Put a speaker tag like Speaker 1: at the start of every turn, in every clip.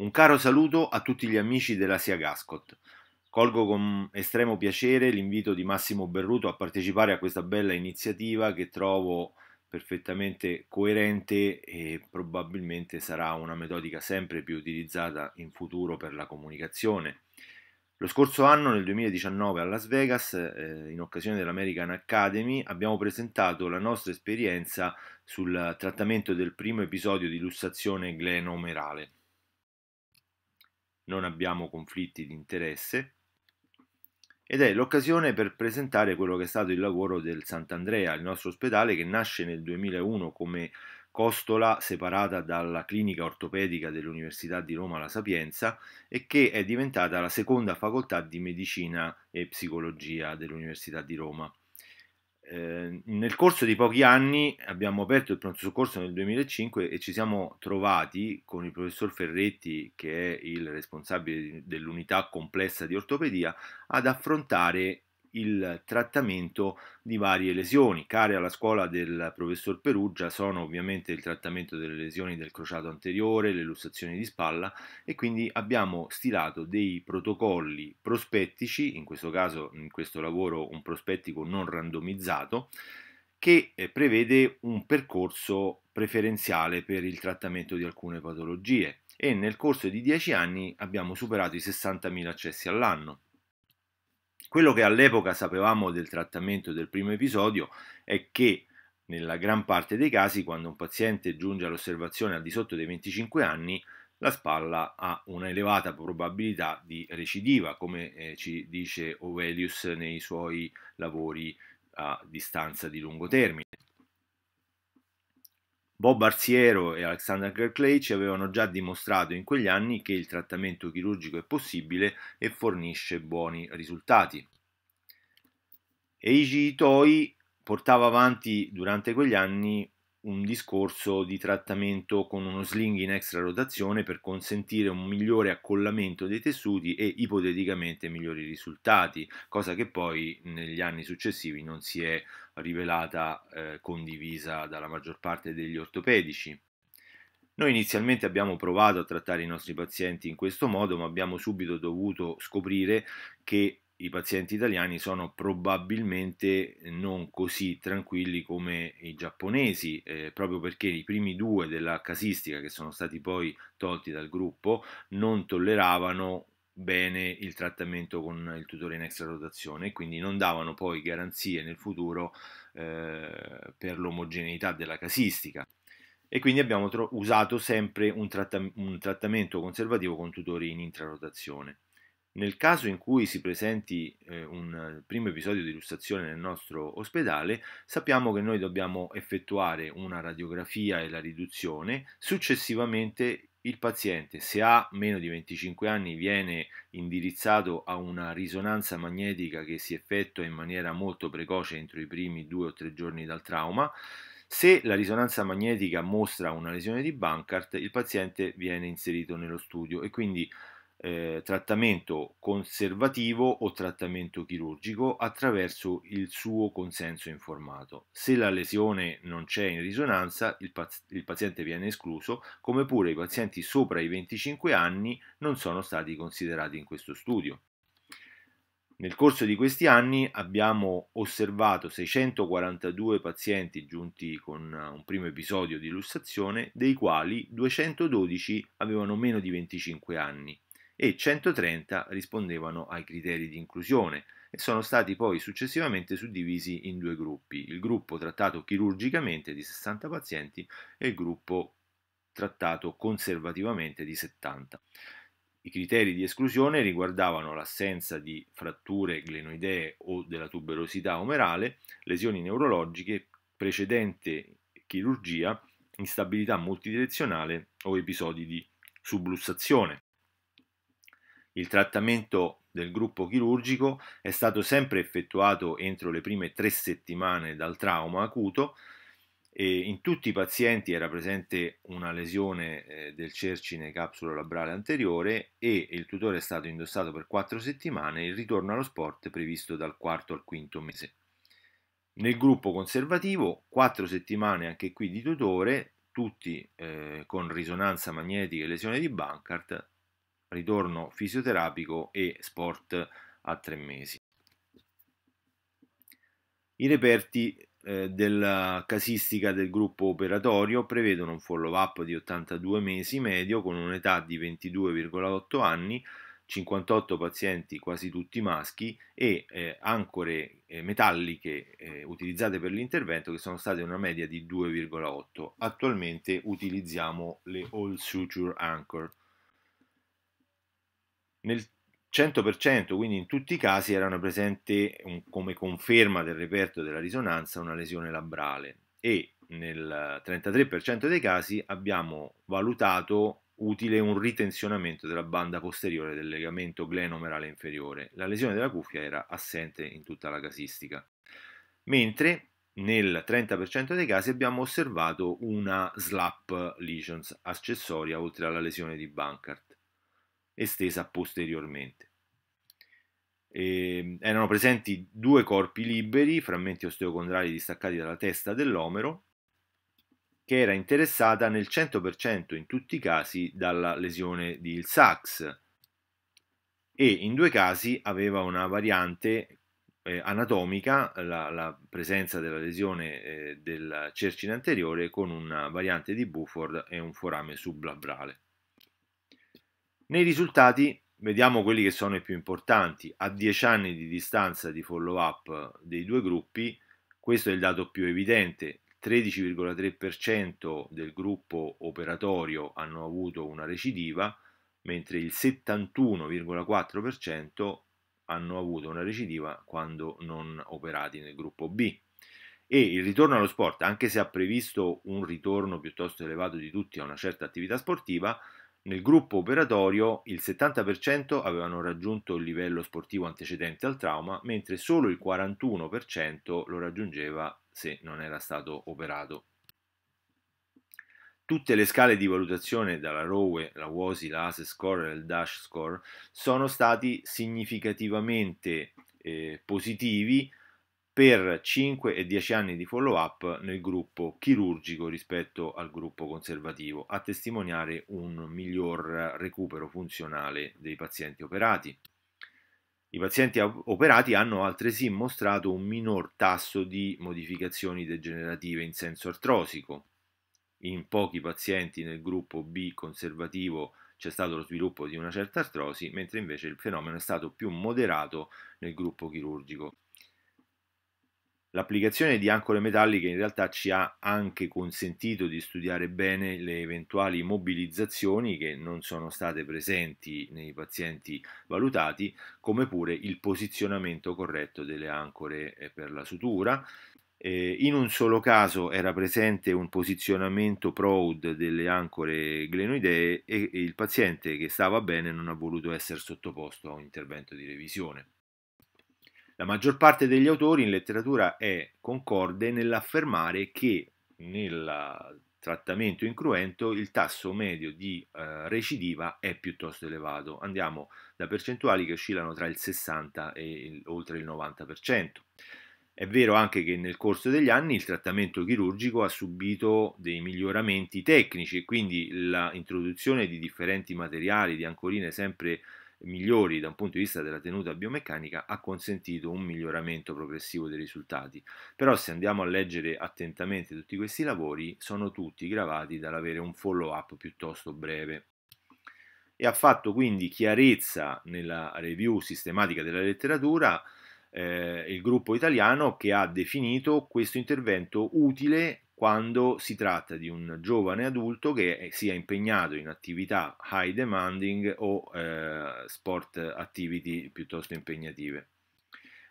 Speaker 1: Un caro saluto a tutti gli amici della Sia Gascot. Colgo con estremo piacere l'invito di Massimo Berruto a partecipare a questa bella iniziativa che trovo perfettamente coerente e probabilmente sarà una metodica sempre più utilizzata in futuro per la comunicazione. Lo scorso anno, nel 2019, a Las Vegas, eh, in occasione dell'American Academy, abbiamo presentato la nostra esperienza sul trattamento del primo episodio di lussazione glenomerale non abbiamo conflitti di interesse ed è l'occasione per presentare quello che è stato il lavoro del Sant'Andrea, il nostro ospedale che nasce nel 2001 come costola separata dalla clinica ortopedica dell'Università di Roma La Sapienza e che è diventata la seconda facoltà di medicina e psicologia dell'Università di Roma. Ehm, nel corso di pochi anni abbiamo aperto il pronto soccorso nel 2005 e ci siamo trovati con il professor Ferretti, che è il responsabile dell'unità complessa di ortopedia, ad affrontare il trattamento di varie lesioni. Care alla scuola del professor Perugia sono ovviamente il trattamento delle lesioni del crociato anteriore, le lussazioni di spalla e quindi abbiamo stilato dei protocolli prospettici, in questo caso in questo lavoro un prospettico non randomizzato, che eh, prevede un percorso preferenziale per il trattamento di alcune patologie e nel corso di 10 anni abbiamo superato i 60.000 accessi all'anno. Quello che all'epoca sapevamo del trattamento del primo episodio è che nella gran parte dei casi, quando un paziente giunge all'osservazione al di sotto dei 25 anni, la spalla ha una elevata probabilità di recidiva, come eh, ci dice Ovelius nei suoi lavori a distanza di lungo termine. Bob Arziero e Alexander Gerclay ci avevano già dimostrato in quegli anni che il trattamento chirurgico è possibile e fornisce buoni risultati. Eiji Itoi portava avanti durante quegli anni un discorso di trattamento con uno sling in extra rotazione per consentire un migliore accollamento dei tessuti e ipoteticamente migliori risultati, cosa che poi negli anni successivi non si è rivelata eh, condivisa dalla maggior parte degli ortopedici. Noi inizialmente abbiamo provato a trattare i nostri pazienti in questo modo, ma abbiamo subito dovuto scoprire che i pazienti italiani sono probabilmente non così tranquilli come i giapponesi, eh, proprio perché i primi due della casistica, che sono stati poi tolti dal gruppo, non tolleravano bene il trattamento con il tutore in extra rotazione e quindi non davano poi garanzie nel futuro eh, per l'omogeneità della casistica e quindi abbiamo usato sempre un, trattam un trattamento conservativo con tutori in intrarotazione. Nel caso in cui si presenti eh, un eh, primo episodio di illustrazione nel nostro ospedale, sappiamo che noi dobbiamo effettuare una radiografia e la riduzione, successivamente il paziente, se ha meno di 25 anni, viene indirizzato a una risonanza magnetica che si effettua in maniera molto precoce entro i primi due o tre giorni dal trauma. Se la risonanza magnetica mostra una lesione di Bankart, il paziente viene inserito nello studio e quindi eh, trattamento conservativo o trattamento chirurgico attraverso il suo consenso informato. Se la lesione non c'è in risonanza, il, paz- il paziente viene escluso, come pure i pazienti sopra i 25 anni non sono stati considerati in questo studio. Nel corso di questi anni abbiamo osservato 642 pazienti giunti con eh, un primo episodio di lussazione, dei quali 212 avevano meno di 25 anni e 130 rispondevano ai criteri di inclusione e sono stati poi successivamente suddivisi in due gruppi, il gruppo trattato chirurgicamente di 60 pazienti e il gruppo trattato conservativamente di 70. I criteri di esclusione riguardavano l'assenza di fratture glenoidee o della tuberosità omerale, lesioni neurologiche, precedente chirurgia, instabilità multidirezionale o episodi di sublussazione. Il trattamento del gruppo chirurgico è stato sempre effettuato entro le prime tre settimane dal trauma acuto e in tutti i pazienti era presente una lesione eh, del cercine capsulo labrale anteriore e il tutore è stato indossato per quattro settimane il ritorno allo sport è previsto dal quarto al quinto mese. Nel gruppo conservativo, quattro settimane anche qui di tutore, tutti eh, con risonanza magnetica e lesione di Bankart, ritorno fisioterapico e sport a tre mesi. I reperti eh, della casistica del gruppo operatorio prevedono un follow-up di 82 mesi medio con un'età di 22,8 anni, 58 pazienti, quasi tutti maschi, e eh, ancore eh, metalliche eh, utilizzate per l'intervento che sono state una media di 2,8. Attualmente utilizziamo le All Suture Anchor. Nel 100%, quindi in tutti i casi, erano presenti un, come conferma del reperto della risonanza una lesione labrale e nel 33% dei casi abbiamo valutato utile un ritensionamento della banda posteriore del legamento glenomerale inferiore. La lesione della cuffia era assente in tutta la casistica. Mentre nel 30% dei casi abbiamo osservato una slap lesions accessoria oltre alla lesione di Bankart estesa posteriormente. E ehm, erano presenti due corpi liberi, frammenti osteocondrali distaccati dalla testa dell'omero, che era interessata nel 100% in tutti i casi dalla lesione di Sachs e in due casi aveva una variante eh, anatomica, la, la, presenza della lesione eh, del cercine anteriore con una variante di Buford e un forame sublabrale. Nei risultati vediamo quelli che sono i più importanti. A 10 anni di distanza di follow up dei due gruppi, questo è il dato più evidente. 13,3% del gruppo operatorio hanno avuto una recidiva, mentre il 71,4% hanno avuto una recidiva quando non operati nel gruppo B. E il ritorno allo sport, anche se ha previsto un ritorno piuttosto elevato di tutti a una certa attività sportiva, nel gruppo operatorio il 70% avevano raggiunto il livello sportivo antecedente al trauma, mentre solo il 41% lo raggiungeva se non era stato operato. Tutte le scale di valutazione, dalla ROE, la WOSI, la ASE score e il DASH score, sono stati significativamente eh, positivi per 5 e 10 anni di follow up nel gruppo chirurgico rispetto al gruppo conservativo, a testimoniare un miglior recupero funzionale dei pazienti operati. I pazienti operati hanno altresì mostrato un minor tasso di modificazioni degenerative in senso artrosico. In pochi pazienti nel gruppo B conservativo c'è stato lo sviluppo di una certa artrosi, mentre invece il fenomeno è stato più moderato nel gruppo chirurgico. L'applicazione di ancore metalliche in realtà ci ha anche consentito di studiare bene le eventuali mobilizzazioni che non sono state presenti nei pazienti valutati, come pure il posizionamento corretto delle ancore eh, per la sutura. Eh, in un solo caso era presente un posizionamento proud delle ancore glenoidee e il paziente che stava bene non ha voluto essere sottoposto a un intervento di revisione. La maggior parte degli autori in letteratura è concorde nell'affermare che nel trattamento incruento il tasso medio di eh, recidiva è piuttosto elevato. Andiamo da percentuali che oscillano tra il 60 e il, oltre il 90%. È vero anche che nel corso degli anni il trattamento chirurgico ha subito dei miglioramenti tecnici e quindi l'introduzione di differenti materiali, di ancorine sempre più migliori da un punto di vista della tenuta biomeccanica ha consentito un miglioramento progressivo dei risultati. Però se andiamo a leggere attentamente tutti questi lavori, sono tutti gravati dall'avere un follow-up piuttosto breve. E ha fatto quindi chiarezza nella review sistematica della letteratura eh, il gruppo italiano che ha definito questo intervento utile quando si tratta di un giovane adulto che eh, sia impegnato in attività high demanding o eh, sport activity piuttosto impegnative.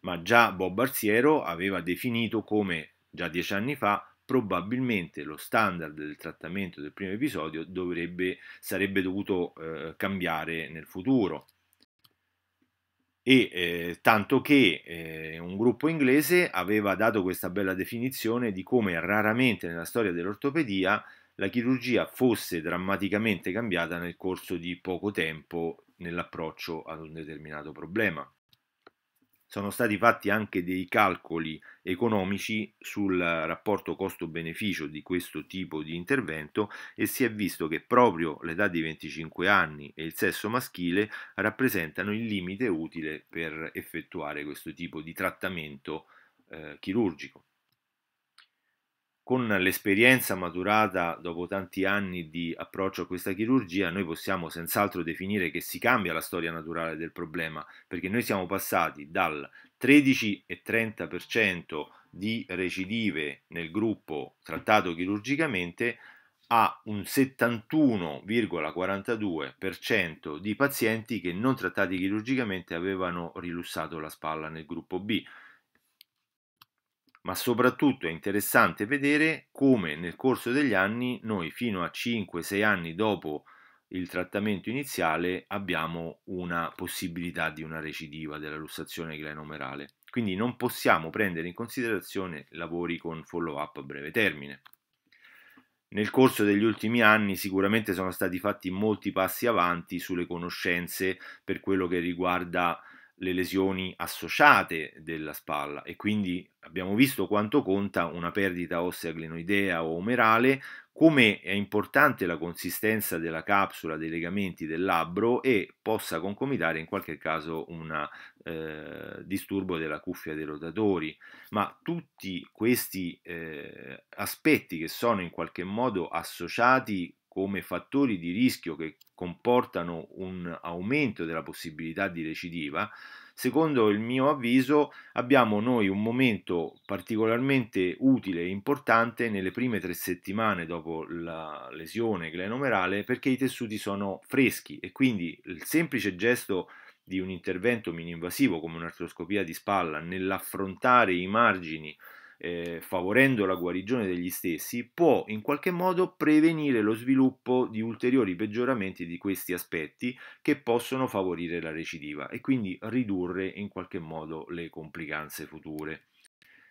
Speaker 1: Ma già Bob Arsiero aveva definito come, già dieci anni fa, probabilmente lo standard del trattamento del primo episodio dovrebbe, sarebbe dovuto eh, cambiare nel futuro e eh, tanto che eh, un gruppo inglese aveva dato questa bella definizione di come raramente nella storia dell'ortopedia la chirurgia fosse drammaticamente cambiata nel corso di poco tempo nell'approccio ad un determinato problema sono stati fatti anche dei calcoli economici sul rapporto costo-beneficio di questo tipo di intervento e si è visto che proprio l'età di 25 anni e il sesso maschile rappresentano il limite utile per effettuare questo tipo di trattamento eh, chirurgico con l'esperienza maturata dopo tanti anni di approccio a questa chirurgia, noi possiamo senz'altro definire che si cambia la storia naturale del problema, perché noi siamo passati dal 13,30% di recidive nel gruppo trattato chirurgicamente a un 71,42% di pazienti che non trattati chirurgicamente avevano rilussato la spalla nel gruppo B ma soprattutto è interessante vedere come nel corso degli anni noi fino a 5-6 anni dopo il trattamento iniziale abbiamo una possibilità di una recidiva della lussazione glenomerale. Quindi non possiamo prendere in considerazione lavori con follow up a breve termine. Nel corso degli ultimi anni sicuramente sono stati fatti molti passi avanti sulle conoscenze per quello che riguarda le lesioni associate della spalla e quindi abbiamo visto quanto conta una perdita ossea glenoidea o omerale, come è importante la consistenza della capsula dei legamenti del labbro e possa concomitare in qualche caso un eh, disturbo della cuffia dei rotatori, ma tutti questi eh, aspetti che sono in qualche modo associati come fattori di rischio che comportano un aumento della possibilità di recidiva, secondo il mio avviso abbiamo noi un momento particolarmente utile e importante nelle prime tre settimane dopo la lesione glenomerale perché i tessuti sono freschi e quindi il semplice gesto di un intervento mini-invasivo come un'artroscopia di spalla nell'affrontare i margini eh, favorendo la guarigione degli stessi, può in qualche modo prevenire lo sviluppo di ulteriori peggioramenti di questi aspetti che possono favorire la recidiva e quindi ridurre in qualche modo le complicanze future.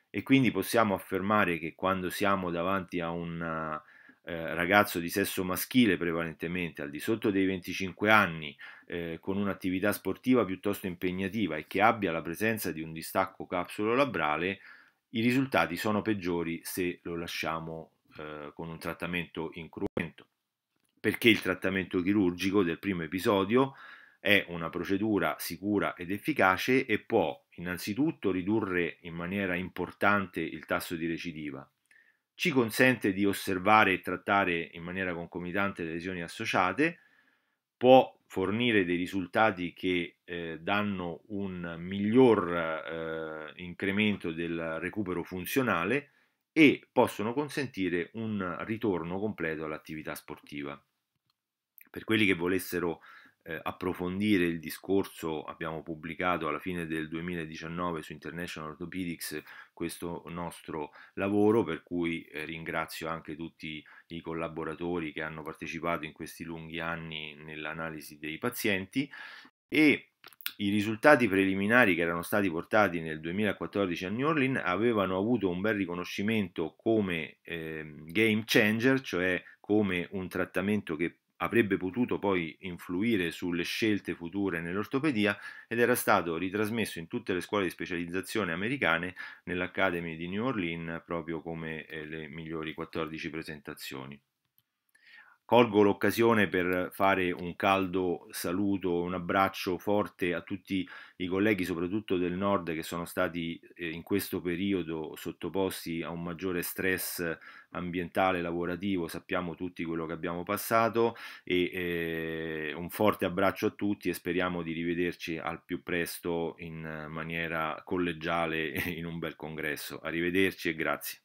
Speaker 1: E quindi possiamo affermare che quando siamo davanti a un eh, ragazzo di sesso maschile prevalentemente al di sotto dei 25 anni eh, con un'attività sportiva piuttosto impegnativa e che abbia la presenza di un distacco capsulo labrale, i risultati sono peggiori se lo lasciamo eh, con un trattamento incruento, perché il trattamento chirurgico del primo episodio è una procedura sicura ed efficace e può innanzitutto ridurre in maniera importante il tasso di recidiva. Ci consente di osservare e trattare in maniera concomitante le lesioni associate, può fornire dei risultati che eh, danno un miglior eh, incremento del recupero funzionale e possono consentire un ritorno completo all'attività sportiva. Per quelli che volessero eh, approfondire il discorso, abbiamo pubblicato alla fine del 2019 su International Orthopedics questo nostro lavoro, per cui eh, ringrazio anche tutti i collaboratori che hanno partecipato in questi lunghi anni nell'analisi dei pazienti e i risultati preliminari che erano stati portati nel 2014 a New Orleans avevano avuto un bel riconoscimento come eh, game changer, cioè come un trattamento che avrebbe potuto poi influire sulle scelte future nell'ortopedia ed era stato ritrasmesso in tutte le scuole di specializzazione americane nell'Academy di New Orleans proprio come eh, le migliori 14 presentazioni. Colgo l'occasione per fare un caldo saluto, un abbraccio forte a tutti i colleghi, soprattutto del nord, che sono stati eh, in questo periodo sottoposti a un maggiore stress ambientale, lavorativo, sappiamo tutti quello che abbiamo passato e eh, un forte abbraccio a tutti e speriamo di rivederci al più presto in maniera collegiale in un bel congresso. Arrivederci e grazie.